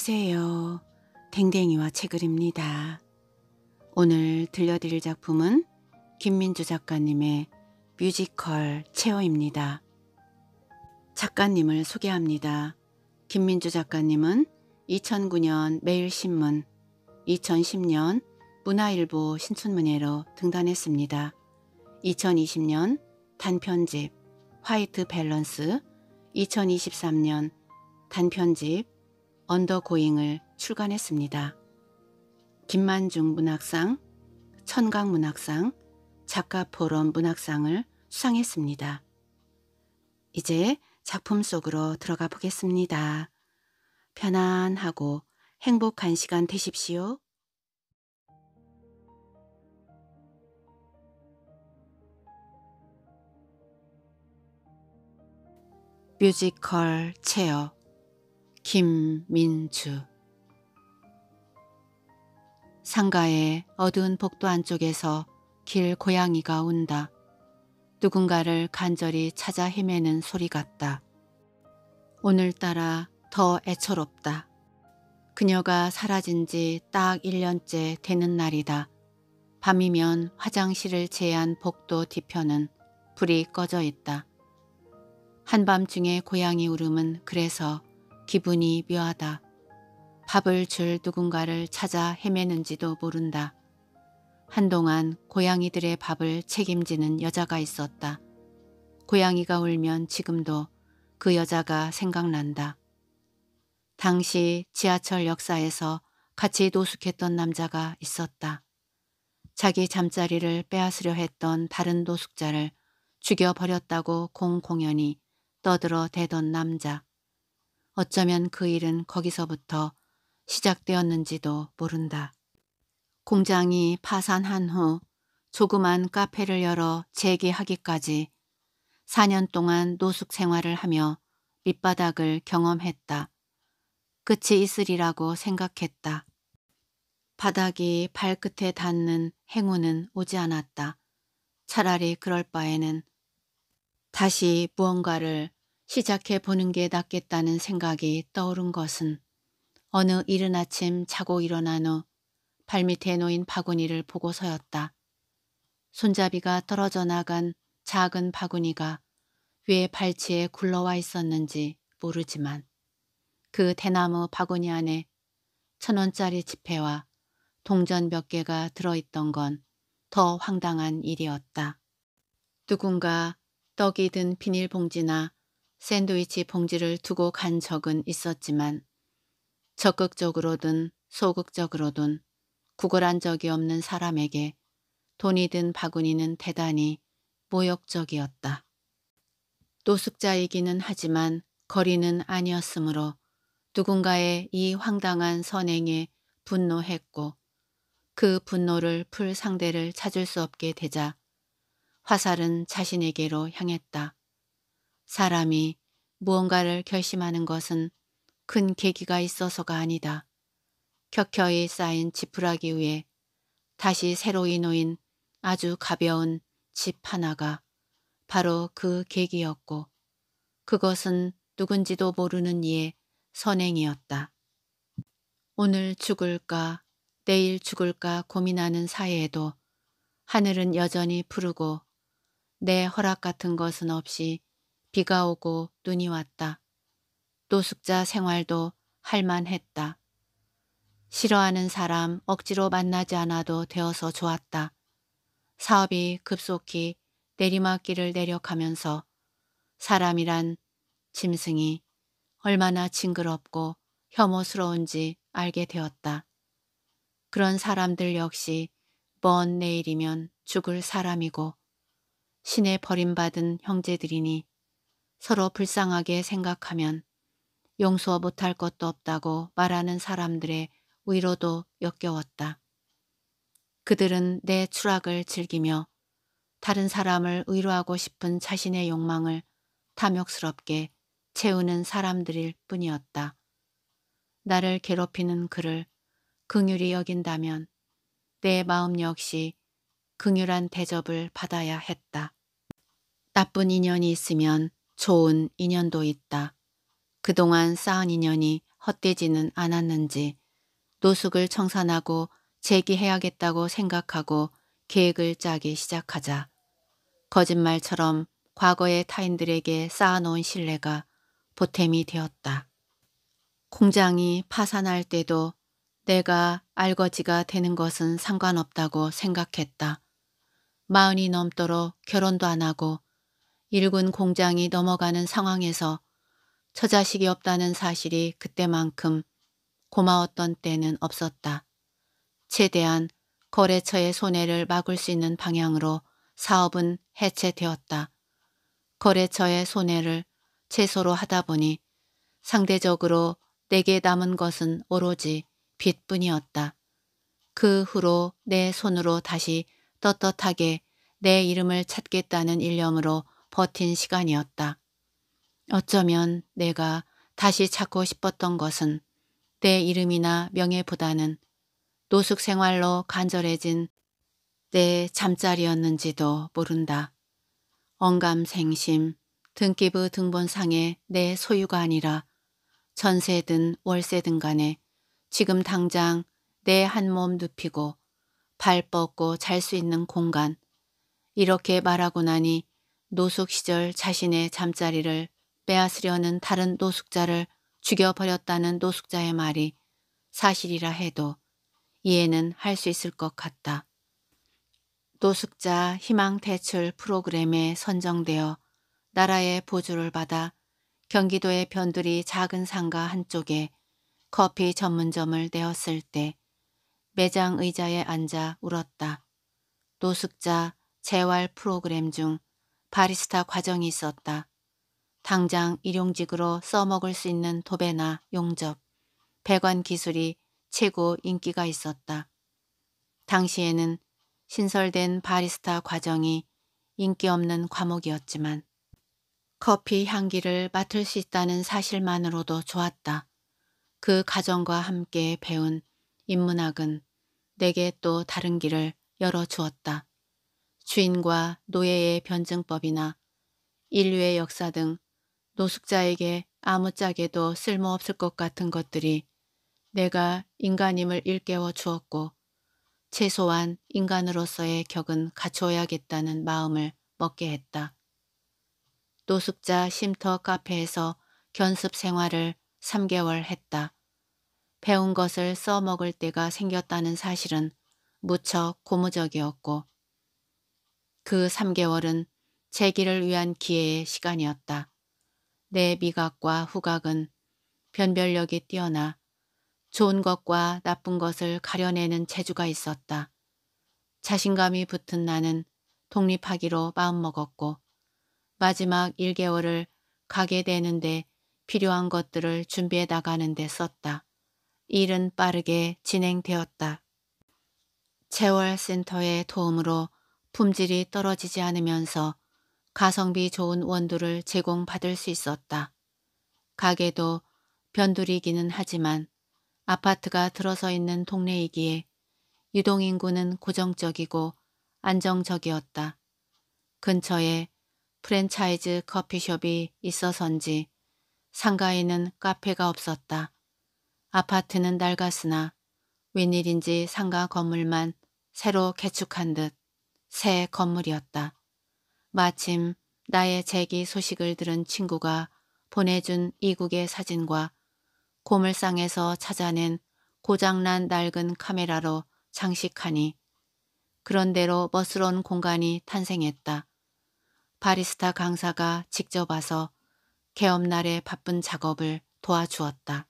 안녕하세요. 댕댕이와 책을입니다. 오늘 들려드릴 작품은 김민주 작가님의 뮤지컬 체어입니다. 작가님을 소개합니다. 김민주 작가님은 2009년 매일신문, 2010년 문화일보 신춘문예로 등단했습니다. 2020년 단편집 화이트 밸런스, 2023년 단편집 언더고잉을 출간했습니다. 김만중 문학상, 천강문학상, 작가포럼 문학상을 수상했습니다. 이제 작품 속으로 들어가 보겠습니다. 편안하고 행복한 시간 되십시오. 뮤지컬 체어 김민주 상가의 어두운 복도 안쪽에서 길 고양이가 운다. 누군가를 간절히 찾아 헤매는 소리 같다. 오늘따라 더 애처롭다. 그녀가 사라진 지 딱 1년째 되는 날이다. 밤이면 화장실을 제한 복도 뒤편은 불이 꺼져 있다. 한밤중에 고양이 울음은 그래서 기분이 묘하다. 밥을 줄 누군가를 찾아 헤매는지도 모른다. 한동안 고양이들의 밥을 책임지는 여자가 있었다. 고양이가 울면 지금도 그 여자가 생각난다. 당시 지하철 역사에서 같이 노숙했던 남자가 있었다. 자기 잠자리를 빼앗으려 했던 다른 노숙자를 죽여버렸다고 공공연히 떠들어 대던 남자. 어쩌면 그 일은 거기서부터 시작되었는지도 모른다. 공장이 파산한 후 조그만 카페를 열어 재개하기까지 4년 동안 노숙 생활을 하며 밑바닥을 경험했다. 끝이 있으리라고 생각했다. 바닥이 발끝에 닿는 행운은 오지 않았다. 차라리 그럴 바에는 다시 무언가를 시작해 보는 게 낫겠다는 생각이 떠오른 것은 어느 이른 아침 자고 일어난 후 발밑에 놓인 바구니를 보고서였다. 손잡이가 떨어져 나간 작은 바구니가 왜 발치에 굴러와 있었는지 모르지만 그 대나무 바구니 안에 천 원짜리 지폐와 동전 몇 개가 들어있던 건 더 황당한 일이었다. 누군가 떡이 든 비닐봉지나 샌드위치 봉지를 두고 간 적은 있었지만 적극적으로든 소극적으로든 구걸한 적이 없는 사람에게 돈이 든 바구니는 대단히 모욕적이었다. 노숙자이기는 하지만 거리는 아니었으므로 누군가의 이 황당한 선행에 분노했고 그 분노를 풀 상대를 찾을 수 없게 되자 화살은 자신에게로 향했다. 사람이 무언가를 결심하는 것은 큰 계기가 있어서가 아니다. 켜켜이 쌓인 지푸라기 위에 다시 새로이 놓인 아주 가벼운 집 하나가 바로 그 계기였고 그것은 누군지도 모르는 이의 선행이었다. 오늘 죽을까 내일 죽을까 고민하는 사이에도 하늘은 여전히 푸르고 내 허락 같은 것은 없이 비가 오고 눈이 왔다. 노숙자 생활도 할만했다. 싫어하는 사람 억지로 만나지 않아도 되어서 좋았다. 사업이 급속히 내리막길을 내려가면서 사람이란 짐승이 얼마나 징그럽고 혐오스러운지 알게 되었다. 그런 사람들 역시 먼 내일이면 죽을 사람이고 신에 버림받은 형제들이니 서로 불쌍하게 생각하면 용서 못할 것도 없다고 말하는 사람들의 위로도 역겨웠다. 그들은 내 추락을 즐기며 다른 사람을 위로하고 싶은 자신의 욕망을 탐욕스럽게 채우는 사람들일 뿐이었다. 나를 괴롭히는 그를 긍휼히 여긴다면 내 마음 역시 긍휼한 대접을 받아야 했다. 나쁜 인연이 있으면 좋은 인연도 있다. 그동안 쌓은 인연이 헛되지는 않았는지 노숙을 청산하고 재기해야겠다고 생각하고 계획을 짜기 시작하자. 거짓말처럼 과거의 타인들에게 쌓아놓은 신뢰가 보탬이 되었다. 공장이 파산할 때도 내가 알거지가 되는 것은 상관없다고 생각했다. 마흔이 넘도록 결혼도 안 하고 일군 공장이 넘어가는 상황에서 처자식이 없다는 사실이 그때만큼 고마웠던 때는 없었다. 최대한 거래처의 손해를 막을 수 있는 방향으로 사업은 해체되었다. 거래처의 손해를 최소로 하다 보니 상대적으로 내게 남은 것은 오로지 빚뿐이었다. 그 후로 내 손으로 다시 떳떳하게 내 이름을 찾겠다는 일념으로 버틴 시간이었다. 어쩌면 내가 다시 찾고 싶었던 것은 내 이름이나 명예보다는 노숙 생활로 간절해진 내 잠자리였는지도 모른다. 언감생심, 등기부 등본상의 내 소유가 아니라 전세든 월세든 간에 지금 당장 내 한 몸 눕히고 발 뻗고 잘 수 있는 공간 이렇게 말하고 나니 노숙 시절 자신의 잠자리를 빼앗으려는 다른 노숙자를 죽여버렸다는 노숙자의 말이 사실이라 해도 이해는 할 수 있을 것 같다. 노숙자 희망대출 프로그램에 선정되어 나라의 보조를 받아 경기도의 변두리 작은 상가 한쪽에 커피 전문점을 내었을 때 매장 의자에 앉아 울었다. 노숙자 재활 프로그램 중 바리스타 과정이 있었다. 당장 일용직으로 써먹을 수 있는 도배나 용접, 배관 기술이 최고 인기가 있었다. 당시에는 신설된 바리스타 과정이 인기 없는 과목이었지만 커피 향기를 맡을 수 있다는 사실만으로도 좋았다. 그 가정과 함께 배운 인문학은 내게 또 다른 길을 열어주었다. 주인과 노예의 변증법이나 인류의 역사 등 노숙자에게 아무짝에도 쓸모없을 것 같은 것들이 내가 인간임을 일깨워 주었고 최소한 인간으로서의 격은 갖추어야겠다는 마음을 먹게 했다. 노숙자 쉼터 카페에서 견습 생활을 3개월 했다. 배운 것을 써먹을 때가 생겼다는 사실은 무척 고무적이었고 그 3개월은 재기를 위한 기회의 시간이었다. 내 미각과 후각은 변별력이 뛰어나 좋은 것과 나쁜 것을 가려내는 재주가 있었다. 자신감이 붙은 나는 독립하기로 마음먹었고 마지막 1개월을 가게 되는데 필요한 것들을 준비해 나가는 데 썼다. 일은 빠르게 진행되었다. 재월센터의 도움으로 품질이 떨어지지 않으면서 가성비 좋은 원두를 제공받을 수 있었다. 가게도 변두리기는 하지만 아파트가 들어서 있는 동네이기에 유동인구는 고정적이고 안정적이었다. 근처에 프랜차이즈 커피숍이 있어서인지 상가에는 카페가 없었다. 아파트는 낡았으나 웬일인지 상가 건물만 새로 개축한 듯새 건물이었다. 마침 나의 재기 소식을 들은 친구가 보내준 이국의 사진과 고물상에서 찾아낸 고장난 낡은 카메라로 장식하니 그런대로 멋스러운 공간이 탄생했다. 바리스타 강사가 직접 와서 개업날의 바쁜 작업을 도와주었다.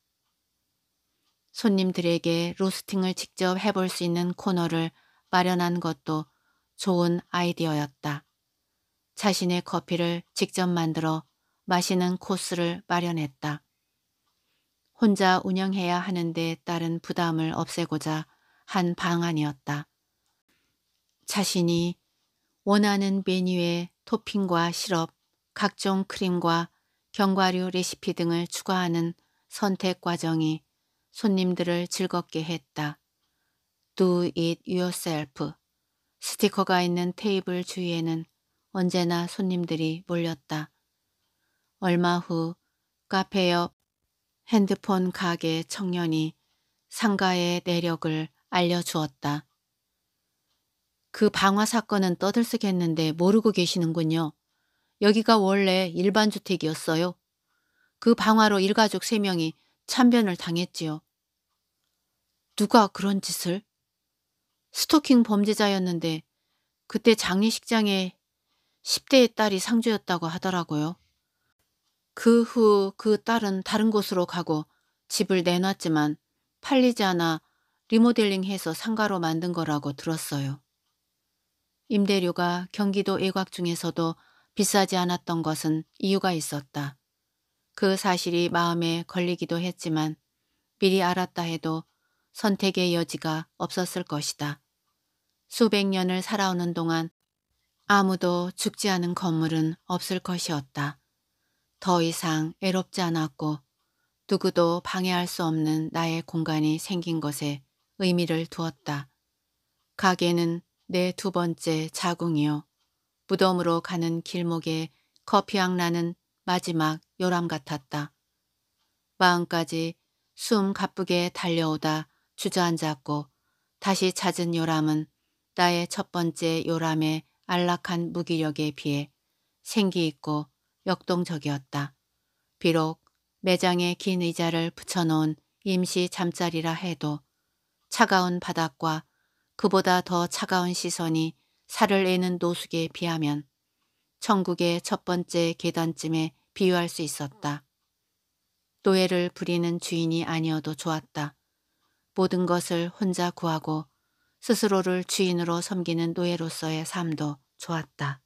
손님들에게 로스팅을 직접 해볼 수 있는 코너를 마련한 것도 좋은 아이디어였다. 자신의 커피를 직접 만들어 마시는 코스를 마련했다. 혼자 운영해야 하는데 따른 부담을 없애고자 한 방안이었다. 자신이 원하는 메뉴에 토핑과 시럽, 각종 크림과 견과류 레시피 등을 추가하는 선택 과정이 손님들을 즐겁게 했다. Do it yourself. 스티커가 있는 테이블 주위에는 언제나 손님들이 몰렸다. 얼마 후 카페 옆 핸드폰 가게 청년이 상가의 내력을 알려주었다. 그 방화 사건은 떠들썩했는데 모르고 계시는군요. 여기가 원래 일반 주택이었어요. 그 방화로 일가족 3명이 참변을 당했지요. 누가 그런 짓을? 스토킹 범죄자였는데 그때 장례식장에 10대의 딸이 상주였다고 하더라고요. 그 후그 그 딸은 다른 곳으로 가고 집을 내놨지만 팔리지 않아 리모델링해서 상가로 만든 거라고 들었어요. 임대료가 경기도 외곽 중에서도 비싸지 않았던 것은 이유가 있었다. 그 사실이 마음에 걸리기도 했지만 미리 알았다 해도 선택의 여지가 없었을 것이다. 수백 년을 살아오는 동안 아무도 죽지 않은 건물은 없을 것이었다. 더 이상 애롭지 않았고 누구도 방해할 수 없는 나의 공간이 생긴 것에 의미를 두었다. 가게는 내 두 번째 자궁이요. 무덤으로 가는 길목에 커피향 나는 마지막 요람 같았다. 마음까지 숨 가쁘게 달려오다 주저앉았고 다시 찾은 요람은 나의 첫 번째 요람의 안락한 무기력에 비해 생기 있고 역동적이었다. 비록 매장에 긴 의자를 붙여놓은 임시 잠자리라 해도 차가운 바닥과 그보다 더 차가운 시선이 살을 애는 노숙에 비하면 천국의 첫 번째 계단쯤에 비유할 수 있었다. 노예를 부리는 주인이 아니어도 좋았다. 모든 것을 혼자 구하고 스스로를 주인으로 섬기는 노예로서의 삶도 좋았다.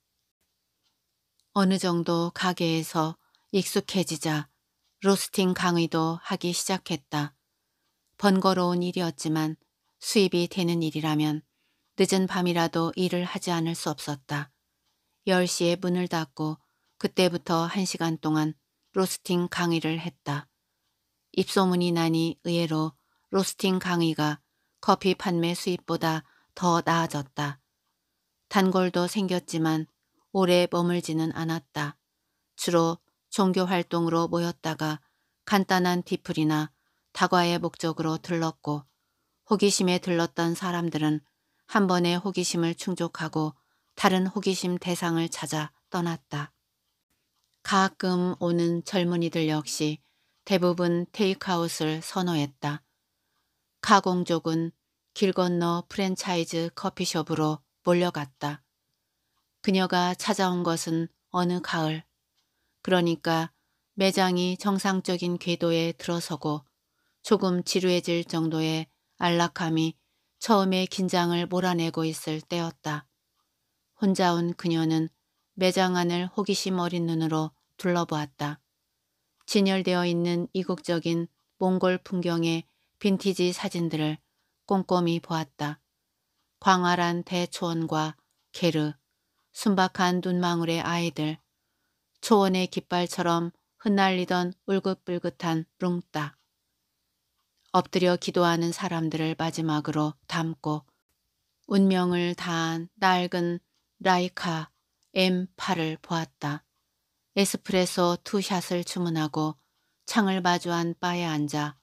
어느 정도 가게에서 익숙해지자 로스팅 강의도 하기 시작했다. 번거로운 일이었지만 수입이 되는 일이라면 늦은 밤이라도 일을 하지 않을 수 없었다. 10시에 문을 닫고 그때부터 1시간 동안 로스팅 강의를 했다. 입소문이 나니 의외로 로스팅 강의가 커피 판매 수입보다 더 나아졌다. 단골도 생겼지만 오래 머물지는 않았다. 주로 종교 활동으로 모였다가 간단한 디플이나 다과의 목적으로 들렀고 호기심에 들렀던 사람들은 한 번의 호기심을 충족하고 다른 호기심 대상을 찾아 떠났다. 가끔 오는 젊은이들 역시 대부분 테이크아웃을 선호했다. 가공족은 길 건너 프랜차이즈 커피숍으로 몰려갔다. 그녀가 찾아온 것은 어느 가을. 그러니까 매장이 정상적인 궤도에 들어서고 조금 지루해질 정도의 안락함이 처음에 긴장을 몰아내고 있을 때였다. 혼자 온 그녀는 매장 안을 호기심 어린 눈으로 둘러보았다. 진열되어 있는 이국적인 몽골 풍경에 빈티지 사진들을 꼼꼼히 보았다. 광활한 대초원과 게르, 순박한 눈망울의 아이들, 초원의 깃발처럼 흩날리던 울긋불긋한 룽따. 엎드려 기도하는 사람들을 마지막으로 담고 운명을 다한 낡은 라이카 M8을 보았다. 에스프레소 투샷을 주문하고 창을 마주한 바에 앉아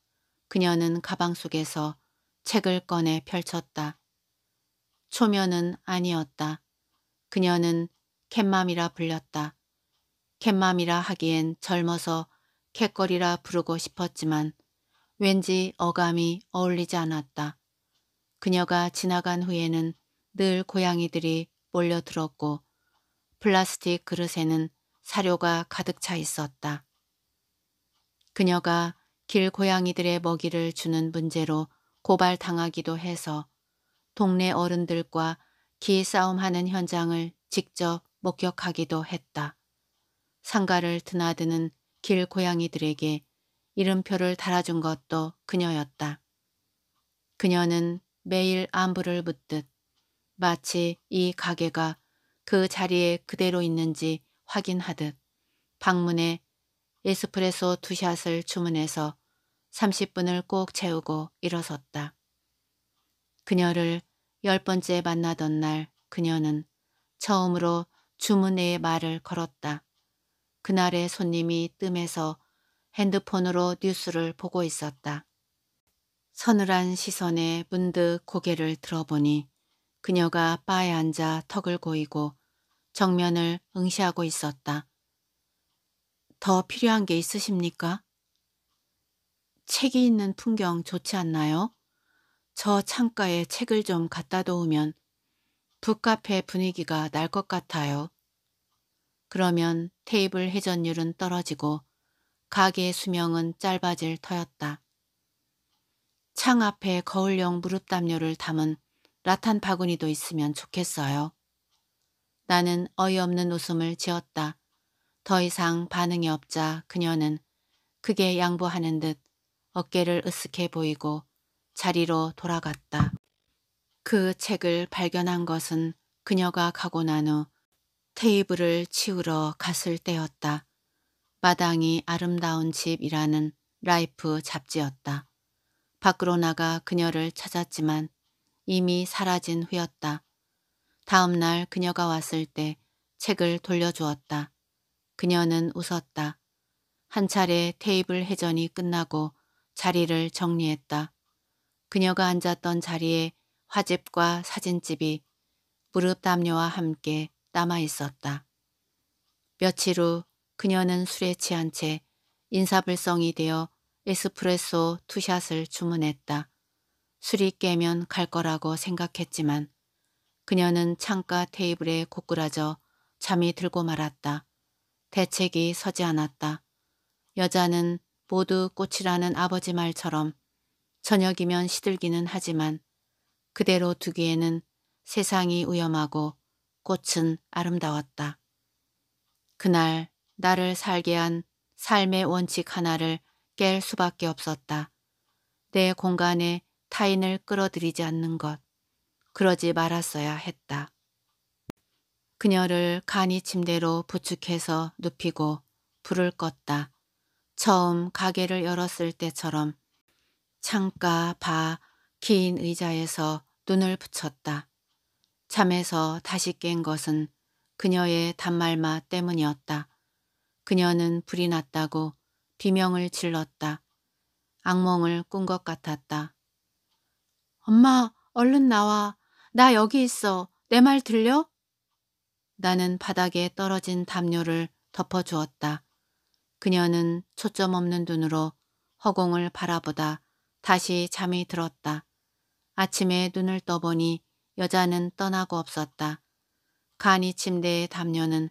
그녀는 가방 속에서 책을 꺼내 펼쳤다. 초면은 아니었다. 그녀는 캣맘이라 불렸다. 캣맘이라 하기엔 젊어서 캣걸이라 부르고 싶었지만 왠지 어감이 어울리지 않았다. 그녀가 지나간 후에는 늘 고양이들이 몰려들었고 플라스틱 그릇에는 사료가 가득 차 있었다. 그녀가 길 고양이들의 먹이를 주는 문제로 고발당하기도 해서 동네 어른들과 기싸움하는 현장을 직접 목격하기도 했다. 상가를 드나드는 길 고양이들에게 이름표를 달아준 것도 그녀였다. 그녀는 매일 안부를 묻듯 마치 이 가게가 그 자리에 그대로 있는지 확인하듯 방문에 에스프레소 두 샷을 주문해서 30분을 꼭 채우고 일어섰다. 그녀를 열 번째 만나던 날 그녀는 처음으로 주문의 말을 걸었다. 그날의 손님이 뜸해서 핸드폰으로 뉴스를 보고 있었다. 서늘한 시선에 문득 고개를 들어보니 그녀가 바에 앉아 턱을 고이고 정면을 응시하고 있었다. 더 필요한 게 있으십니까? 책이 있는 풍경 좋지 않나요? 저 창가에 책을 좀 갖다 놓으면 북카페 분위기가 날 것 같아요. 그러면 테이블 회전율은 떨어지고 가게의 수명은 짧아질 터였다. 창 앞에 거울용 무릎 담요를 담은 라탄 바구니도 있으면 좋겠어요. 나는 어이없는 웃음을 지었다. 더 이상 반응이 없자 그녀는 그게 양보하는 듯 어깨를 으쓱해 보이고 자리로 돌아갔다. 그 책을 발견한 것은 그녀가 가고 난 후 테이블을 치우러 갔을 때였다. 마당이 아름다운 집이라는 라이프 잡지였다. 밖으로 나가 그녀를 찾았지만 이미 사라진 후였다. 다음 날 그녀가 왔을 때 책을 돌려주었다. 그녀는 웃었다. 한 차례 테이블 회전이 끝나고 자리를 정리했다. 그녀가 앉았던 자리에 화집과 사진집이 무릎 담요와 함께 남아 있었다. 며칠 후 그녀는 술에 취한 채 인사불성이 되어 에스프레소 투샷을 주문했다. 술이 깨면 갈 거라고 생각했지만 그녀는 창가 테이블에 고꾸라져 잠이 들고 말았다. 대책이 서지 않았다. 여자는 모두 꽃이라는 아버지 말처럼 저녁이면 시들기는 하지만 그대로 두기에는 세상이 위험하고 꽃은 아름다웠다. 그날 나를 살게 한 삶의 원칙 하나를 깰 수밖에 없었다. 내 공간에 타인을 끌어들이지 않는 것. 그러지 말았어야 했다. 그녀를 간이 침대로 부축해서 눕히고 불을 껐다. 처음 가게를 열었을 때처럼 창가 바 긴 의자에서 눈을 붙였다. 잠에서 다시 깬 것은 그녀의 단말마 때문이었다. 그녀는 불이 났다고 비명을 질렀다. 악몽을 꾼 것 같았다. 엄마, 얼른 나와. 나 여기 있어. 내 말 들려? 나는 바닥에 떨어진 담요를 덮어주었다. 그녀는 초점 없는 눈으로 허공을 바라보다 다시 잠이 들었다. 아침에 눈을 떠보니 여자는 떠나고 없었다. 간이 침대의 담요는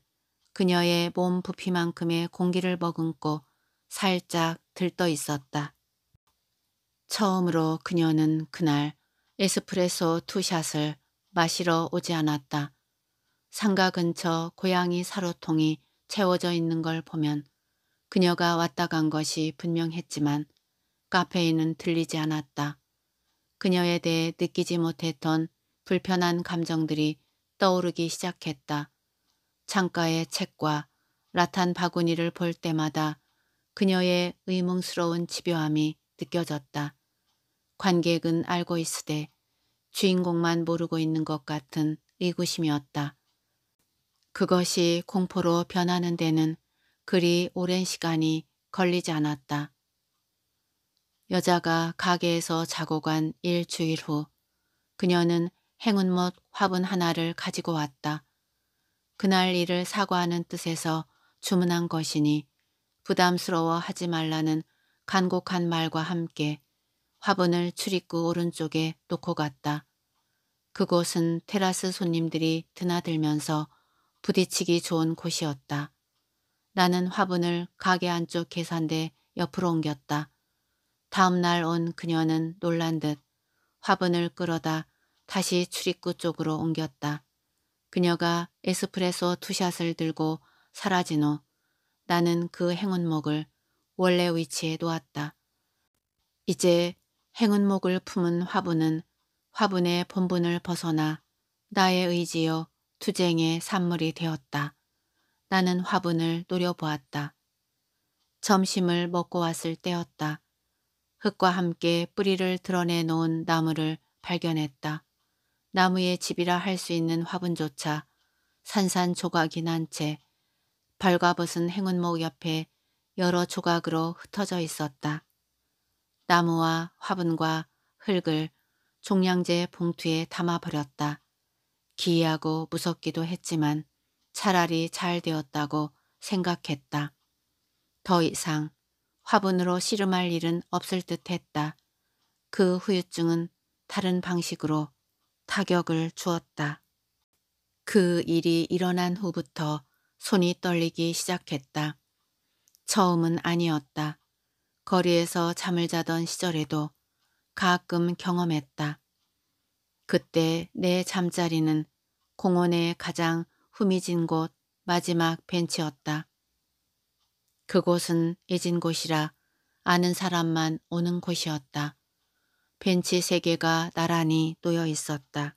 그녀의 몸 부피만큼의 공기를 머금고 살짝 들떠 있었다. 처음으로 그녀는 그날 에스프레소 투샷을 마시러 오지 않았다. 상가 근처 고양이 사로통이 채워져 있는 걸 보면 그녀가 왔다 간 것이 분명했지만 카페인은 들리지 않았다. 그녀에 대해 느끼지 못했던 불편한 감정들이 떠오르기 시작했다. 창가의 책과 라탄 바구니를 볼 때마다 그녀의 의문스러운 집요함이 느껴졌다. 관객은 알고 있으되 주인공만 모르고 있는 것 같은 의구심이었다. 그것이 공포로 변하는 데는 그리 오랜 시간이 걸리지 않았다. 여자가 가게에서 자고 간 일주일 후 그녀는 행운못 화분 하나를 가지고 왔다. 그날 일을 사과하는 뜻에서 주문한 것이니 부담스러워 하지 말라는 간곡한 말과 함께 화분을 출입구 오른쪽에 놓고 갔다. 그곳은 테라스 손님들이 드나들면서 부딪히기 좋은 곳이었다. 나는 화분을 가게 안쪽 계산대 옆으로 옮겼다. 다음 날 온 그녀는 놀란 듯 화분을 끌어다 다시 출입구 쪽으로 옮겼다. 그녀가 에스프레소 투샷을 들고 사라진 후 나는 그 행운목을 원래 위치에 놓았다. 이제 행운목을 품은 화분은 화분의 본분을 벗어나 나의 의지여 투쟁의 산물이 되었다. 나는 화분을 노려보았다. 점심을 먹고 왔을 때였다. 흙과 함께 뿌리를 드러내 놓은 나무를 발견했다. 나무의 집이라 할 수 있는 화분조차 산산조각이 난채 벌과 벗은 행운목 옆에 여러 조각으로 흩어져 있었다. 나무와 화분과 흙을 종량제 봉투에 담아버렸다. 기이하고 무섭기도 했지만 차라리 잘 되었다고 생각했다. 더 이상 화분으로 씨름할 일은 없을 듯 했다. 그 후유증은 다른 방식으로 타격을 주었다. 그 일이 일어난 후부터 손이 떨리기 시작했다. 처음은 아니었다. 거리에서 잠을 자던 시절에도 가끔 경험했다. 그때 내 잠자리는 공원의 가장 후미진 곳 마지막 벤치였다. 그곳은 잊은 곳이라 아는 사람만 오는 곳이었다. 벤치 세 개가 나란히 놓여 있었다.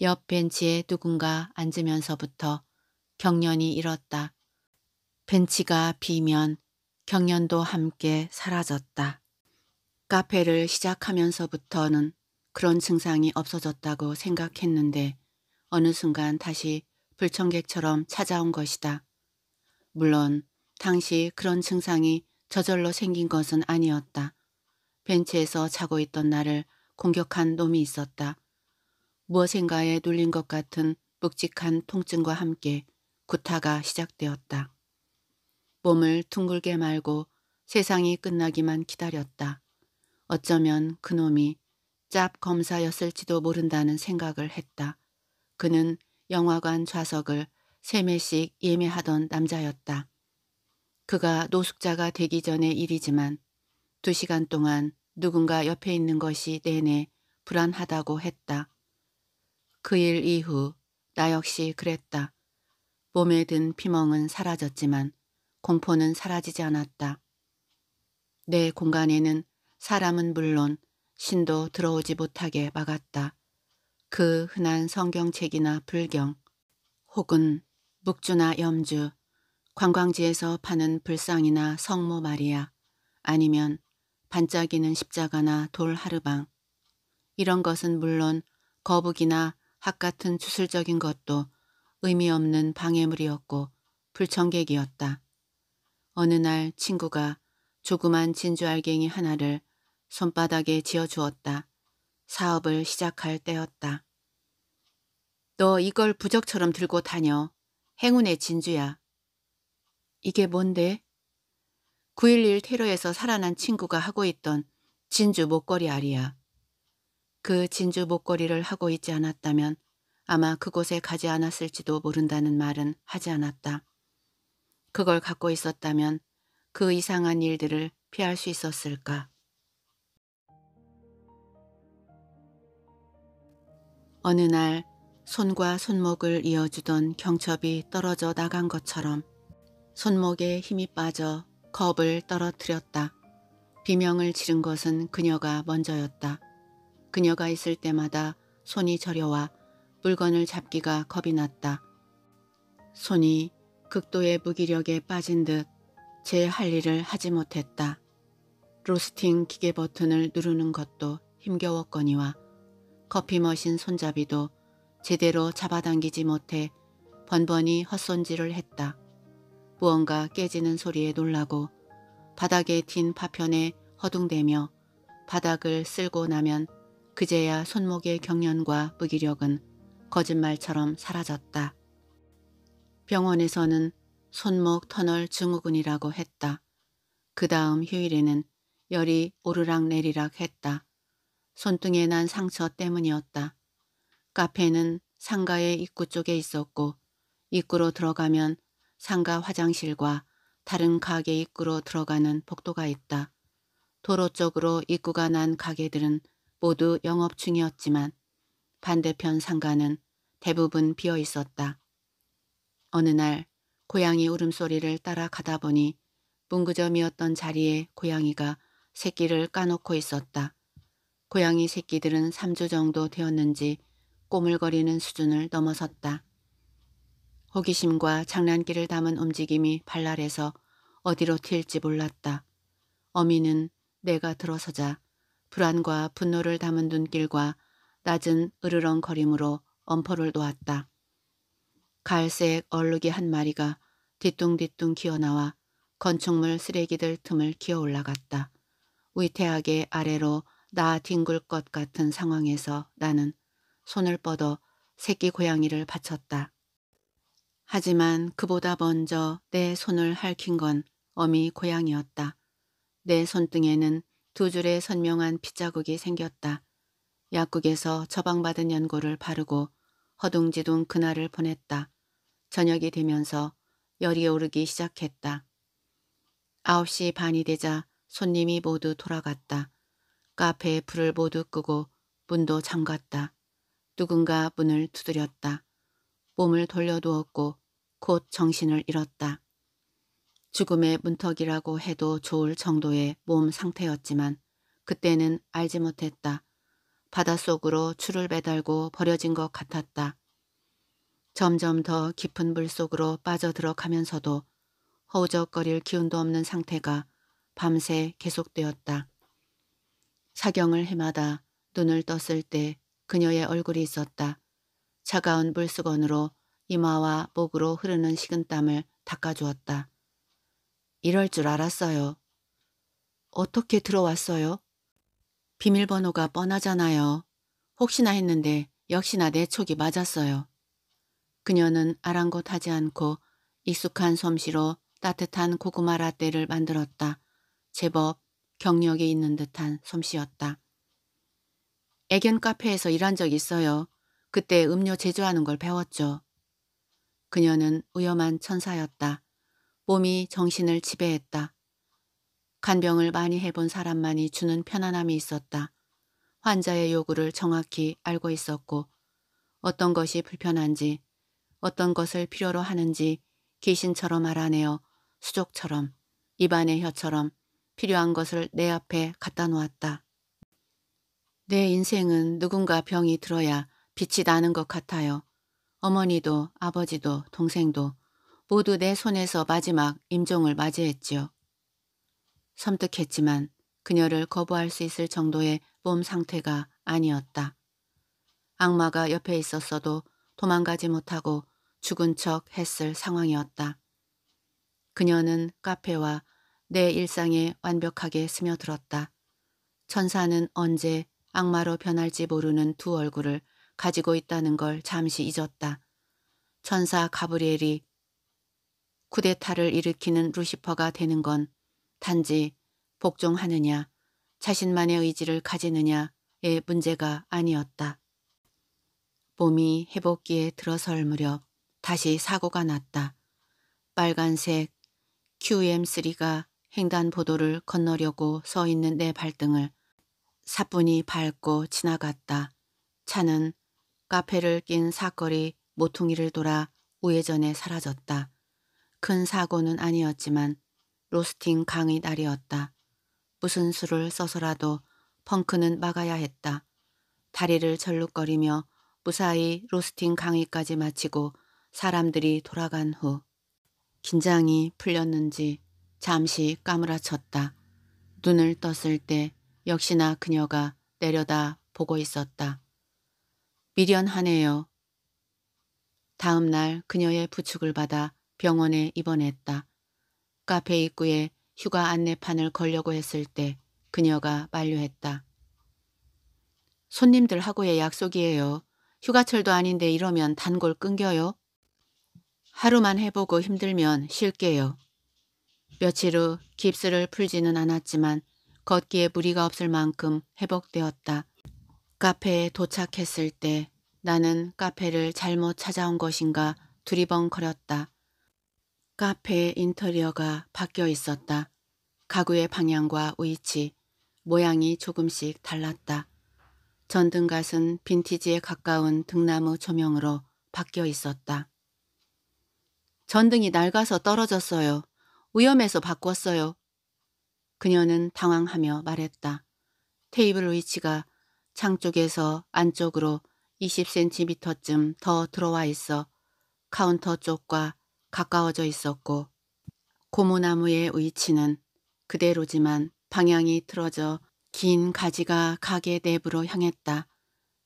옆 벤치에 누군가 앉으면서부터 경련이 일었다. 벤치가 비면 경련도 함께 사라졌다. 카페를 시작하면서부터는 그런 증상이 없어졌다고 생각했는데 어느 순간 다시 불청객처럼 찾아온 것이다. 물론 당시 그런 증상이 저절로 생긴 것은 아니었다. 벤치에서 자고 있던 나를 공격한 놈이 있었다. 무엇인가에 눌린 것 같은 묵직한 통증과 함께 구타가 시작되었다. 몸을 둥글게 말고 세상이 끝나기만 기다렸다. 어쩌면 그놈이 짭 검사였을지도 모른다는 생각을 했다. 그는 영화관 좌석을 세매씩 예매하던 남자였다. 그가 노숙자가 되기 전의 일이지만 두 시간 동안 누군가 옆에 있는 것이 내내 불안하다고 했다. 그 일 이후 나 역시 그랬다. 몸에 든 피멍은 사라졌지만 공포는 사라지지 않았다. 내 공간에는 사람은 물론 신도 들어오지 못하게 막았다. 그 흔한 성경책이나 불경 혹은 묵주나 염주, 관광지에서 파는 불상이나 성모 마리아 아니면 반짝이는 십자가나 돌 하르방 이런 것은 물론 거북이나 학 같은 주술적인 것도 의미 없는 방해물이었고 불청객이었다. 어느 날 친구가 조그만 진주 알갱이 하나를 손바닥에 지어주었다. 사업을 시작할 때였다. 너 이걸 부적처럼 들고 다녀. 행운의 진주야. 이게 뭔데? 9.11 테러에서 살아난 친구가 하고 있던 진주 목걸이 알이야. 그 진주 목걸이를 하고 있지 않았다면 아마 그곳에 가지 않았을지도 모른다는 말은 하지 않았다. 그걸 갖고 있었다면 그 이상한 일들을 피할 수 있었을까? 어느 날 손과 손목을 이어주던 경첩이 떨어져 나간 것처럼 손목에 힘이 빠져 겁을 떨어뜨렸다. 비명을 지른 것은 그녀가 먼저였다. 그녀가 있을 때마다 손이 저려와 물건을 잡기가 겁이 났다. 손이 극도의 무기력에 빠진 듯 제 할 일을 하지 못했다. 로스팅 기계 버튼을 누르는 것도 힘겨웠거니와 커피 머신 손잡이도 제대로 잡아당기지 못해 번번이 헛손질을 했다. 무언가 깨지는 소리에 놀라고 바닥에 튄 파편에 허둥대며 바닥을 쓸고 나면 그제야 손목의 경련과 무기력은 거짓말처럼 사라졌다. 병원에서는 손목 터널 증후군이라고 했다. 그 다음 휴일에는 열이 오르락 내리락 했다. 손등에 난 상처 때문이었다. 카페는 상가의 입구 쪽에 있었고 입구로 들어가면 상가 화장실과 다른 가게 입구로 들어가는 복도가 있다. 도로 쪽으로 입구가 난 가게들은 모두 영업 중이었지만 반대편 상가는 대부분 비어 있었다. 어느 날 고양이 울음소리를 따라 가다 보니 문구점이었던 자리에 고양이가 새끼를 까놓고 있었다. 고양이 새끼들은 3주 정도 되었는지 꼬물거리는 수준을 넘어섰다. 호기심과 장난기를 담은 움직임이 발랄해서 어디로 튈지 몰랐다. 어미는 내가 들어서자 불안과 분노를 담은 눈길과 낮은 으르렁거림으로 엄포를 놓았다. 갈색 얼룩이 한 마리가 뒤뚱뒤뚱 기어나와 건축물 쓰레기들 틈을 기어 올라갔다. 위태하게 아래로 나 뒹굴 것 같은 상황에서 나는 손을 뻗어 새끼 고양이를 바쳤다 하지만 그보다 먼저 내 손을 핥힌 건 어미 고양이였다. 내 손등에는 두 줄의 선명한 핏자국이 생겼다. 약국에서 처방받은 연고를 바르고 허둥지둥 그날을 보냈다. 저녁이 되면서 열이 오르기 시작했다. 9시 반이 되자 손님이 모두 돌아갔다. 카페에 불을 모두 끄고 문도 잠갔다. 누군가 문을 두드렸다. 몸을 돌려두었고 곧 정신을 잃었다. 죽음의 문턱이라고 해도 좋을 정도의 몸 상태였지만 그때는 알지 못했다. 바닷속으로 추를 매달고 버려진 것 같았다. 점점 더 깊은 물속으로 빠져들어가면서도 허우적거릴 기운도 없는 상태가 밤새 계속되었다. 사경을 해마다 눈을 떴을 때 그녀의 얼굴이 있었다. 차가운 물수건으로 이마와 목으로 흐르는 식은땀을 닦아주었다. 이럴 줄 알았어요. 어떻게 들어왔어요? 비밀번호가 뻔하잖아요. 혹시나 했는데 역시나 내 촉이 맞았어요. 그녀는 아랑곳하지 않고 익숙한 솜씨로 따뜻한 고구마 라떼를 만들었다. 제법 경력이 있는 듯한 솜씨였다. 애견 카페에서 일한 적 있어요. 그때 음료 제조하는 걸 배웠죠. 그녀는 위험한 천사였다. 몸이 정신을 지배했다. 간병을 많이 해본 사람만이 주는 편안함이 있었다. 환자의 요구를 정확히 알고 있었고 어떤 것이 불편한지 어떤 것을 필요로 하는지 귀신처럼 알아내어 수족처럼 입안의 혀처럼 필요한 것을 내 앞에 갖다 놓았다. 내 인생은 누군가 병이 들어야 빛이 나는 것 같아요. 어머니도 아버지도 동생도 모두 내 손에서 마지막 임종을 맞이했지요. 섬뜩했지만 그녀를 거부할 수 있을 정도의 몸 상태가 아니었다. 악마가 옆에 있었어도 도망가지 못하고 죽은 척 했을 상황이었다. 그녀는 카페와 내 일상에 완벽하게 스며들었다. 천사는 언제 악마로 변할지 모르는 두 얼굴을 가지고 있다는 걸 잠시 잊었다. 천사 가브리엘이 쿠데타를 일으키는 루시퍼가 되는 건 단지 복종하느냐 자신만의 의지를 가지느냐의 문제가 아니었다. 몸이 회복기에 들어설 무렵 다시 사고가 났다. 빨간색 QM3가 횡단보도를 건너려고 서 있는 내 발등을 사뿐히 밟고 지나갔다. 차는 카페를 낀 사거리 모퉁이를 돌아 우회전에 사라졌다. 큰 사고는 아니었지만 로스팅 강의 날이었다. 무슨 수를 써서라도 펑크는 막아야 했다. 다리를 절룩거리며 무사히 로스팅 강의까지 마치고 사람들이 돌아간 후 긴장이 풀렸는지 잠시 까무라쳤다. 눈을 떴을 때 역시나 그녀가 내려다 보고 있었다. 미련하네요. 다음 날 그녀의 부축을 받아 병원에 입원했다. 카페 입구에 휴가 안내판을 걸려고 했을 때 그녀가 만류했다. 손님들하고의 약속이에요. 휴가철도 아닌데 이러면 단골 끊겨요. 하루만 해보고 힘들면 쉴게요. 며칠 후 깁스를 풀지는 않았지만 걷기에 무리가 없을 만큼 회복되었다. 카페에 도착했을 때 나는 카페를 잘못 찾아온 것인가 두리번거렸다. 카페의 인테리어가 바뀌어 있었다. 가구의 방향과 위치, 모양이 조금씩 달랐다. 전등갓은 빈티지에 가까운 등나무 조명으로 바뀌어 있었다. 전등이 낡아서 떨어졌어요. 위험해서 바꿨어요. 그녀는 당황하며 말했다. 테이블 위치가 창 쪽에서 안쪽으로 20cm쯤 더 들어와 있어 카운터 쪽과 가까워져 있었고 고무나무의 위치는 그대로지만 방향이 틀어져 긴 가지가 가게 내부로 향했다.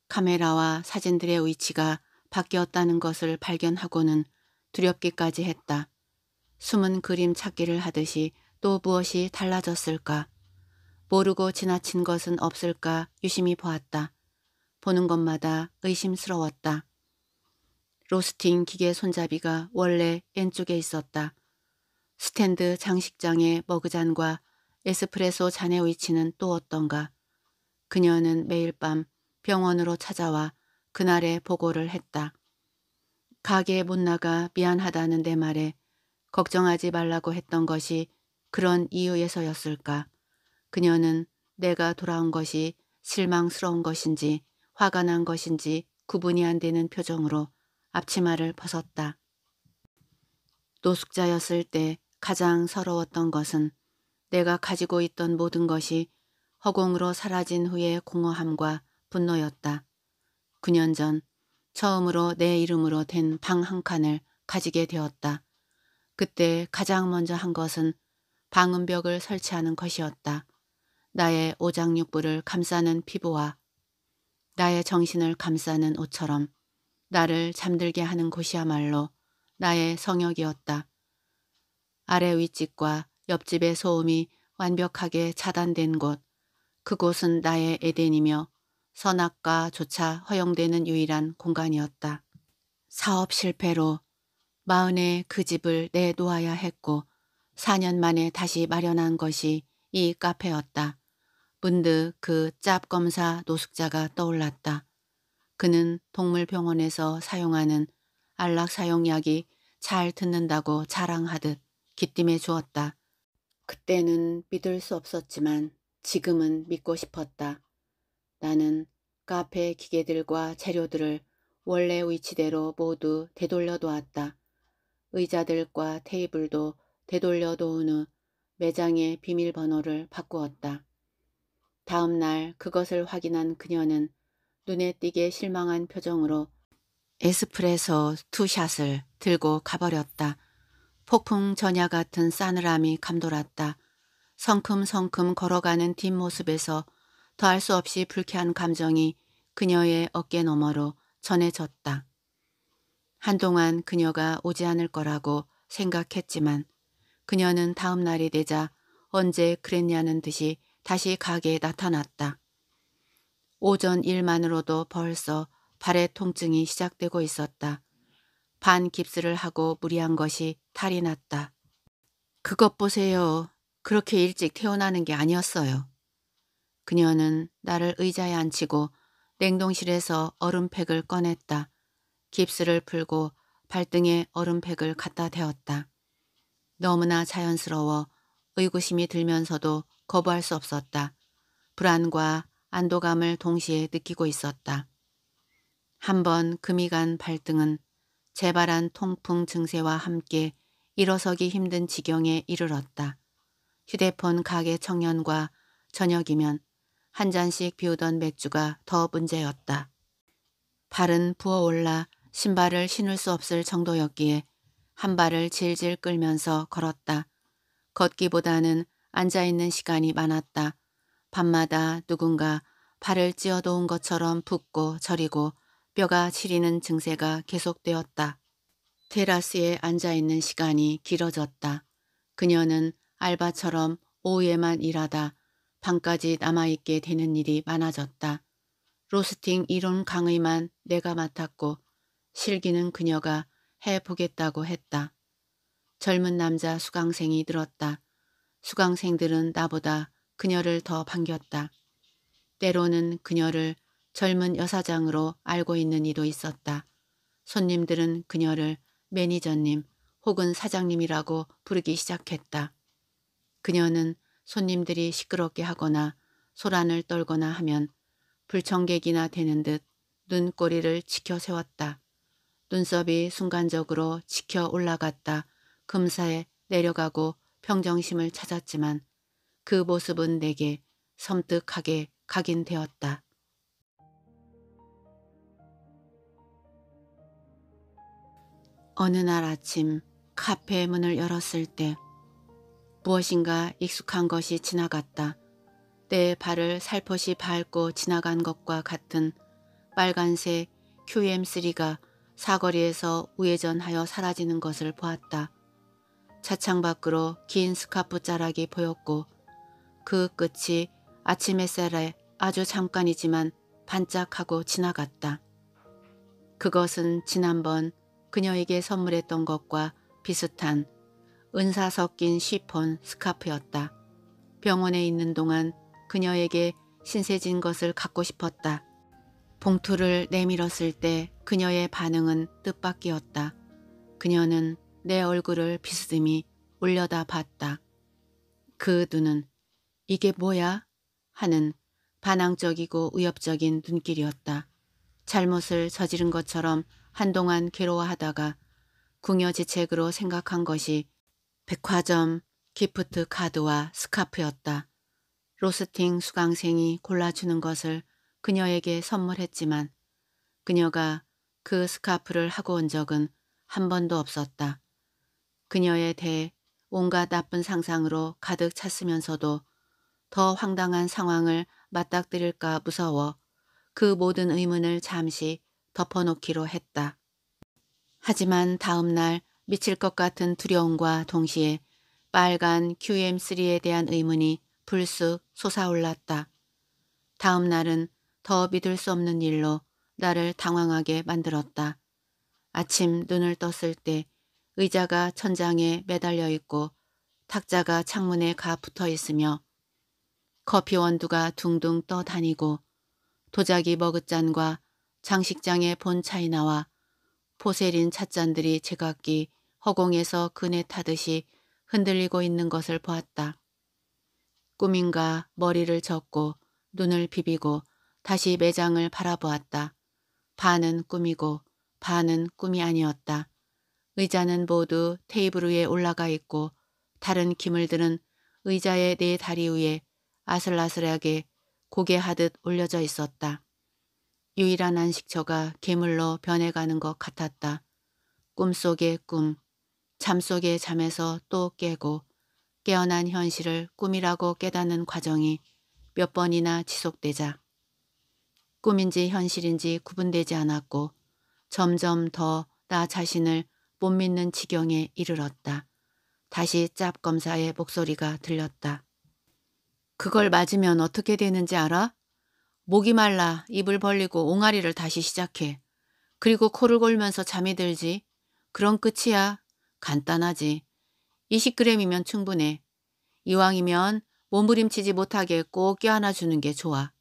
카메라와 사진들의 위치가 바뀌었다는 것을 발견하고는 두렵기까지 했다. 숨은 그림 찾기를 하듯이 또 무엇이 달라졌을까? 모르고 지나친 것은 없을까 유심히 보았다. 보는 것마다 의심스러웠다. 로스팅 기계 손잡이가 원래 왼쪽에 있었다. 스탠드 장식장의 머그잔과 에스프레소 잔의 위치는 또 어떤가. 그녀는 매일 밤 병원으로 찾아와 그날의 보고를 했다. 가게에 못 나가 미안하다는 내 말에 걱정하지 말라고 했던 것이 그런 이유에서였을까? 그녀는 내가 돌아온 것이 실망스러운 것인지 화가 난 것인지 구분이 안 되는 표정으로 앞치마를 벗었다. 노숙자였을 때 가장 서러웠던 것은 내가 가지고 있던 모든 것이 허공으로 사라진 후의 공허함과 분노였다. 9년 전 처음으로 내 이름으로 된 방 한 칸을 가지게 되었다. 그때 가장 먼저 한 것은 방음벽을 설치하는 것이었다. 나의 오장육부를 감싸는 피부와 나의 정신을 감싸는 옷처럼 나를 잠들게 하는 곳이야말로 나의 성역이었다. 아래 윗집과 옆집의 소음이 완벽하게 차단된 곳, 그곳은 나의 에덴이며 선악과조차 허용되는 유일한 공간이었다. 사업 실패로 마흔에 그 집을 내놓아야 했고 4년 만에 다시 마련한 것이 이 카페였다. 문득 그 짭검사 노숙자가 떠올랐다. 그는 동물병원에서 사용하는 안락 사용약이 잘 듣는다고 자랑하듯 기띔해 주었다. 그때는 믿을 수 없었지만 지금은 믿고 싶었다. 나는 카페 기계들과 재료들을 원래 위치대로 모두 되돌려 두었다. 의자들과 테이블도 되돌려 놓은 후 매장의 비밀번호를 바꾸었다. 다음 날 그것을 확인한 그녀는 눈에 띄게 실망한 표정으로 에스프레소 투샷을 들고 가버렸다. 폭풍 전야 같은 싸늘함이 감돌았다. 성큼성큼 걸어가는 뒷모습에서 더할 수 없이 불쾌한 감정이 그녀의 어깨 너머로 전해졌다. 한동안 그녀가 오지 않을 거라고 생각했지만 그녀는 다음 날이 되자 언제 그랬냐는 듯이 다시 가게에 나타났다. 오전 일만으로도 벌써 발의 통증이 시작되고 있었다. 반 깁스를 하고 무리한 것이 탈이 났다. 그것 보세요. 그렇게 일찍 태어나는 게 아니었어요. 그녀는 나를 의자에 앉히고 냉동실에서 얼음팩을 꺼냈다. 깁스를 풀고 발등에 얼음팩을 갖다 대었다. 너무나 자연스러워 의구심이 들면서도 거부할 수 없었다. 불안과 안도감을 동시에 느끼고 있었다. 한 번 금이 간 발등은 재발한 통풍 증세와 함께 일어서기 힘든 지경에 이르렀다. 휴대폰 가게 청년과 저녁이면 한 잔씩 비우던 맥주가 더 문제였다. 발은 부어올라 신발을 신을 수 없을 정도였기에 한 발을 질질 끌면서 걸었다. 걷기보다는 앉아있는 시간이 많았다. 밤마다 누군가 발을 찧어놓은 것처럼 붓고 저리고 뼈가 시리는 증세가 계속되었다. 테라스에 앉아있는 시간이 길어졌다. 그녀는 알바처럼 오후에만 일하다 밤까지 남아있게 되는 일이 많아졌다. 로스팅 이론 강의만 내가 맡았고 실기는 그녀가 해보겠다고 했다. 젊은 남자 수강생이 들었다. 수강생들은 나보다 그녀를 더 반겼다. 때로는 그녀를 젊은 여사장으로 알고 있는 이도 있었다. 손님들은 그녀를 매니저님 혹은 사장님이라고 부르기 시작했다. 그녀는 손님들이 시끄럽게 하거나 소란을 떨거나 하면 불청객이나 되는 듯 눈꼬리를 치켜 세웠다. 눈썹이 순간적으로 지켜 올라갔다 금사에 내려가고 평정심을 찾았지만 그 모습은 내게 섬뜩하게 각인되었다. 어느 날 아침 카페 문을 열었을 때 무엇인가 익숙한 것이 지나갔다. 내 발을 살포시 밟고 지나간 것과 같은 빨간색 QM3가 사거리에서 우회전하여 사라지는 것을 보았다. 차창 밖으로 긴 스카프 자락이 보였고 그 끝이 아침 햇살에 아주 잠깐이지만 반짝하고 지나갔다. 그것은 지난번 그녀에게 선물했던 것과 비슷한 은사 섞인 시폰 스카프였다. 병원에 있는 동안 그녀에게 신세진 것을 갖고 싶었다. 봉투를 내밀었을 때 그녀의 반응은 뜻밖이었다. 그녀는 내 얼굴을 비스듬히 올려다 봤다. 그 눈은 이게 뭐야? 하는 반항적이고 위협적인 눈길이었다. 잘못을 저지른 것처럼 한동안 괴로워하다가 궁여지책으로 생각한 것이 백화점 기프트 카드와 스카프였다. 로스팅 수강생이 골라주는 것을 그녀에게 선물했지만 그녀가 그 스카프를 하고 온 적은 한 번도 없었다. 그녀에 대해 온갖 나쁜 상상으로 가득 찼으면서도 더 황당한 상황을 맞닥뜨릴까 무서워 그 모든 의문을 잠시 덮어놓기로 했다. 하지만 다음 날 미칠 것 같은 두려움과 동시에 빨간 QM3에 대한 의문이 불쑥 솟아올랐다. 다음 날은 더 믿을 수 없는 일로 나를 당황하게 만들었다. 아침 눈을 떴을 때 의자가 천장에 매달려 있고 탁자가 창문에 가 붙어 있으며 커피 원두가 둥둥 떠다니고 도자기 머그잔과 장식장의 본 차이나와 포세린 찻잔들이 제각기 허공에서 그네 타듯이 흔들리고 있는 것을 보았다. 꿈인가 머리를 젓고 눈을 비비고 다시 매장을 바라보았다. 반은 꿈이고 반은 꿈이 아니었다. 의자는 모두 테이블 위에 올라가 있고 다른 기물들은 의자의 네 다리 위에 아슬아슬하게 고개하듯 올려져 있었다. 유일한 안식처가 괴물로 변해가는 것 같았다. 꿈속의 꿈, 잠속의 잠에서 또 깨고 깨어난 현실을 꿈이라고 깨닫는 과정이 몇 번이나 지속되자 꿈인지 현실인지 구분되지 않았고 점점 더 나 자신을 못 믿는 지경에 이르렀다. 다시 짭 검사의 목소리가 들렸다. 그걸 맞으면 어떻게 되는지 알아? 목이 말라 입을 벌리고 옹알이를 다시 시작해. 그리고 코를 골면서 잠이 들지. 그런 끝이야. 간단하지. 20g이면 충분해. 이왕이면 몸부림치지 못하게 꼭 껴안아주는 게 좋아.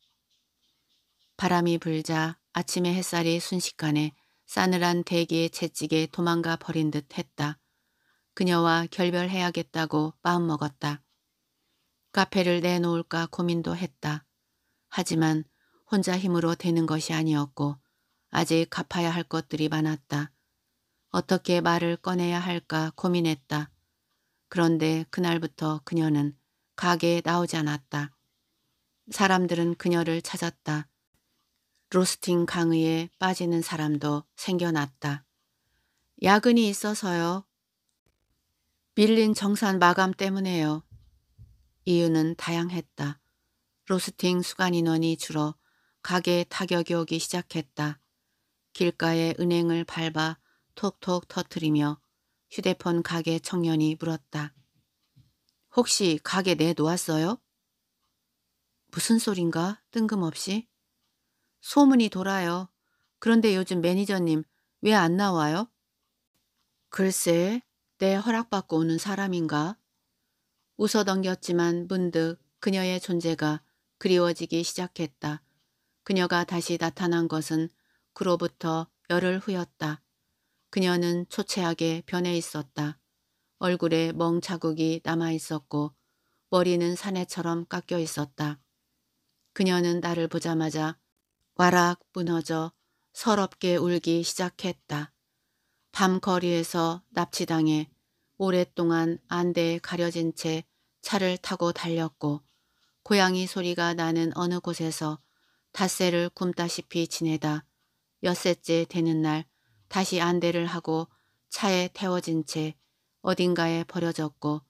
바람이 불자 아침의 햇살이 순식간에 싸늘한 대기의 채찍에 도망가 버린 듯 했다. 그녀와 결별해야겠다고 마음먹었다. 카페를 내놓을까 고민도 했다. 하지만 혼자 힘으로 되는 것이 아니었고 아직 갚아야 할 것들이 많았다. 어떻게 말을 꺼내야 할까 고민했다. 그런데 그날부터 그녀는 가게에 나오지 않았다. 사람들은 그녀를 찾았다. 로스팅 강의에 빠지는 사람도 생겨났다. 야근이 있어서요. 밀린 정산 마감 때문에요. 이유는 다양했다. 로스팅 수간 인원이 줄어 가게에 타격이 오기 시작했다. 길가에 은행을 밟아 톡톡 터트리며 휴대폰 가게 청년이 물었다. 혹시 가게 내놓았어요? 무슨 소린가 뜬금없이 소문이 돌아요. 그런데 요즘 매니저님 왜 안 나와요? 글쎄, 내 허락받고 오는 사람인가? 웃어던겼지만 문득 그녀의 존재가 그리워지기 시작했다. 그녀가 다시 나타난 것은 그로부터 열흘 후였다. 그녀는 초췌하게 변해 있었다. 얼굴에 멍 자국이 남아 있었고 머리는 사내처럼 깎여 있었다. 그녀는 나를 보자마자 와락 무너져 서럽게 울기 시작했다. 밤거리에서 납치당해 오랫동안 안대에 가려진 채 차를 타고 달렸고 고양이 소리가 나는 어느 곳에서 닷새를 굶다시피 지내다 엿새째 되는 날 다시 안대를 하고 차에 태워진 채 어딘가에 버려졌고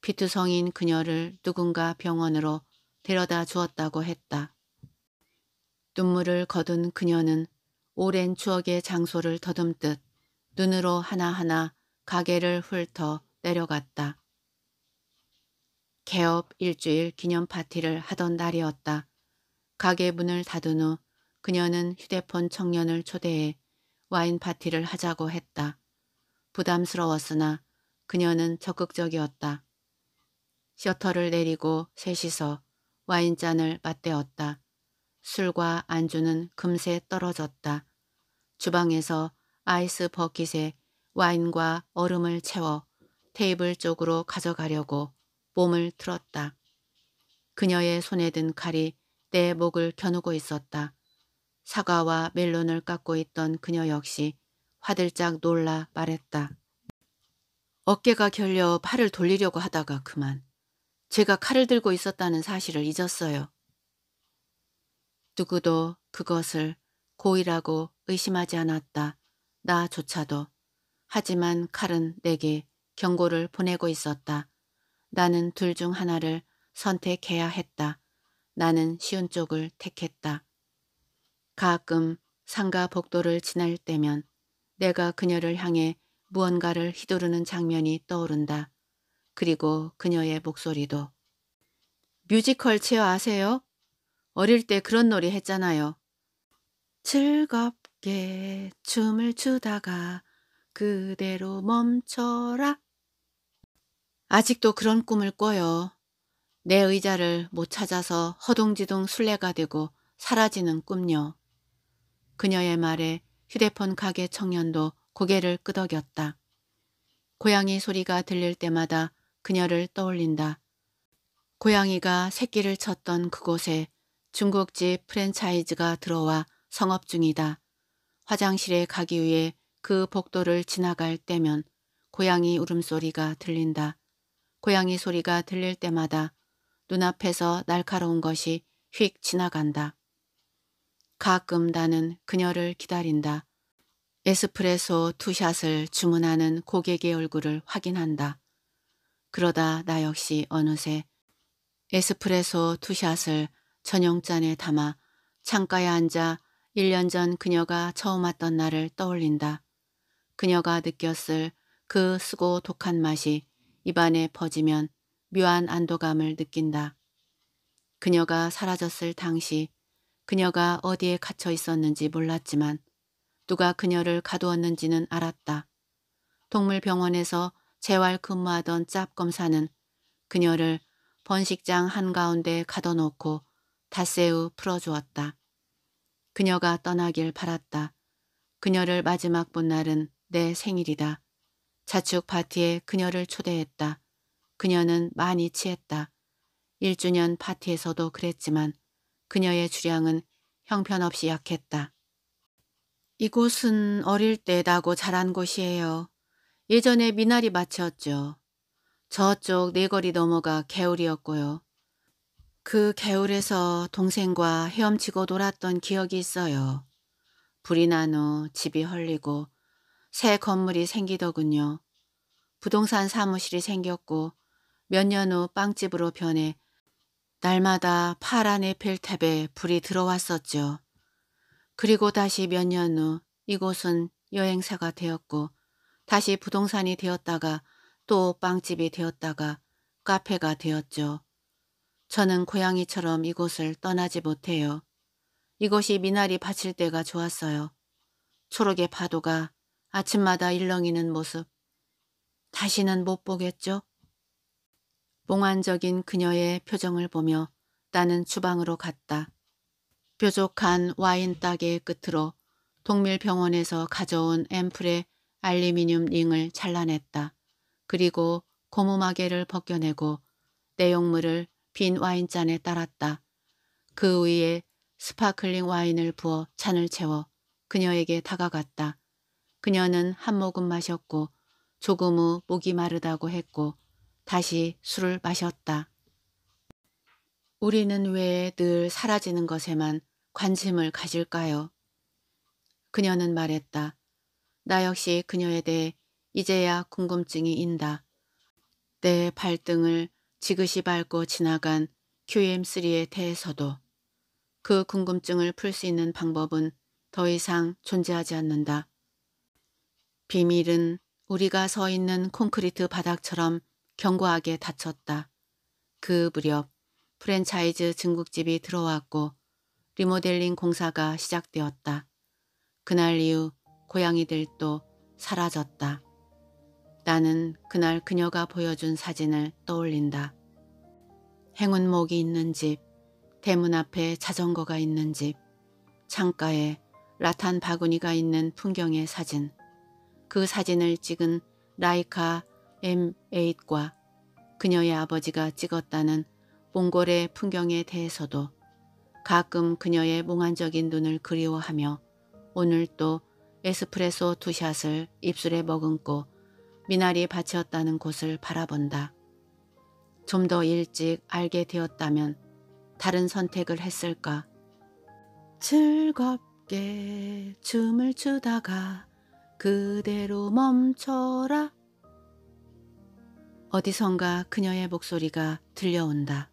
비투성인 그녀를 누군가 병원으로 데려다 주었다고 했다. 눈물을 거둔 그녀는 오랜 추억의 장소를 더듬듯 눈으로 하나하나 가게를 훑어 내려갔다. 개업 일주일 기념 파티를 하던 날이었다. 가게 문을 닫은 후 그녀는 휴대폰 청년을 초대해 와인 파티를 하자고 했다. 부담스러웠으나 그녀는 적극적이었다. 셔터를 내리고 셋이서 와인잔을 맞대었다. 술과 안주는 금세 떨어졌다. 주방에서 아이스 버킷에 와인과 얼음을 채워 테이블 쪽으로 가져가려고 몸을 틀었다. 그녀의 손에 든 칼이 내 목을 겨누고 있었다. 사과와 멜론을 깎고 있던 그녀 역시 화들짝 놀라 말했다. 어깨가 결려 팔을 돌리려고 하다가 그만. 제가 칼을 들고 있었다는 사실을 잊었어요. 누구도 그것을 고의라고 의심하지 않았다. 나조차도. 하지만 칼은 내게 경고를 보내고 있었다. 나는 둘 중 하나를 선택해야 했다. 나는 쉬운 쪽을 택했다. 가끔 상가 복도를 지날 때면 내가 그녀를 향해 무언가를 휘두르는 장면이 떠오른다. 그리고 그녀의 목소리도 뮤지컬 체어 아세요? 어릴 때 그런 놀이 했잖아요. 즐겁게 춤을 추다가 그대로 멈춰라. 아직도 그런 꿈을 꿔요. 내 의자를 못 찾아서 허둥지둥 술래가 되고 사라지는 꿈요. 그녀의 말에 휴대폰 가게 청년도 고개를 끄덕였다. 고양이 소리가 들릴 때마다 그녀를 떠올린다. 고양이가 새끼를 쳤던 그곳에 중국집 프랜차이즈가 들어와 성업 중이다. 화장실에 가기 위해 그 복도를 지나갈 때면 고양이 울음소리가 들린다. 고양이 소리가 들릴 때마다 눈앞에서 날카로운 것이 휙 지나간다. 가끔 나는 그녀를 기다린다. 에스프레소 투샷을 주문하는 고객의 얼굴을 확인한다. 그러다 나 역시 어느새 에스프레소 투샷을 저녁잔에 담아 창가에 앉아 1년 전 그녀가 처음 왔던 날을 떠올린다. 그녀가 느꼈을 그 쓰고 독한 맛이 입안에 퍼지면 묘한 안도감을 느낀다. 그녀가 사라졌을 당시 그녀가 어디에 갇혀 있었는지 몰랐지만 누가 그녀를 가두었는지는 알았다. 동물병원에서 재활 근무하던 짭 검사는 그녀를 번식장 한가운데 가둬놓고 다새우 풀어주었다. 그녀가 떠나길 바랐다. 그녀를 마지막 본 날은 내 생일이다. 자축 파티에 그녀를 초대했다. 그녀는 많이 취했다. 1주년 파티에서도 그랬지만 그녀의 주량은 형편없이 약했다. 이곳은 어릴 때 나고 자란 곳이에요. 예전에 미나리 마치었죠 저쪽 네거리 넘어가 개울이었고요. 그 개울에서 동생과 헤엄치고 놀았던 기억이 있어요. 불이 난 후 집이 헐리고 새 건물이 생기더군요. 부동산 사무실이 생겼고 몇 년 후 빵집으로 변해 날마다 파란 에펠탑에 불이 들어왔었죠. 그리고 다시 몇 년 후 이곳은 여행사가 되었고 다시 부동산이 되었다가 또 빵집이 되었다가 카페가 되었죠. 저는 고양이처럼 이곳을 떠나지 못해요. 이곳이 미나리 바칠 때가 좋았어요. 초록의 파도가 아침마다 일렁이는 모습. 다시는 못 보겠죠? 몽환적인 그녀의 표정을 보며 나는 주방으로 갔다. 뾰족한 와인 따개 끝으로 동밀병원에서 가져온 앰플의 알루미늄 링을 잘라냈다. 그리고 고무마개를 벗겨내고 내용물을 빈 와인잔에 따랐다. 그 위에 스파클링 와인을 부어 잔을 채워 그녀에게 다가갔다. 그녀는 한 모금 마셨고 조금 후 목이 마르다고 했고 다시 술을 마셨다. 우리는 왜 늘 사라지는 것에만 관심을 가질까요? 그녀는 말했다. 나 역시 그녀에 대해 이제야 궁금증이 인다. 내 발등을 지그시 밟고 지나간 QM3에 대해서도 그 궁금증을 풀 수 있는 방법은 더 이상 존재하지 않는다. 비밀은 우리가 서 있는 콘크리트 바닥처럼 견고하게 닫혔다. 그 무렵 프랜차이즈 증국집이 들어왔고 리모델링 공사가 시작되었다. 그날 이후 고양이들도 사라졌다. 나는 그날 그녀가 보여준 사진을 떠올린다. 행운목이 있는 집, 대문 앞에 자전거가 있는 집, 창가에 라탄 바구니가 있는 풍경의 사진, 그 사진을 찍은 라이카 M8과 그녀의 아버지가 찍었다는 몽골의 풍경에 대해서도 가끔 그녀의 몽환적인 눈을 그리워하며 오늘 또 에스프레소 두 샷을 입술에 머금고 미나리 밭이었다는 곳을 바라본다. 좀 더 일찍 알게 되었다면 다른 선택을 했을까. 즐겁게 춤을 추다가 그대로 멈춰라. 어디선가 그녀의 목소리가 들려온다.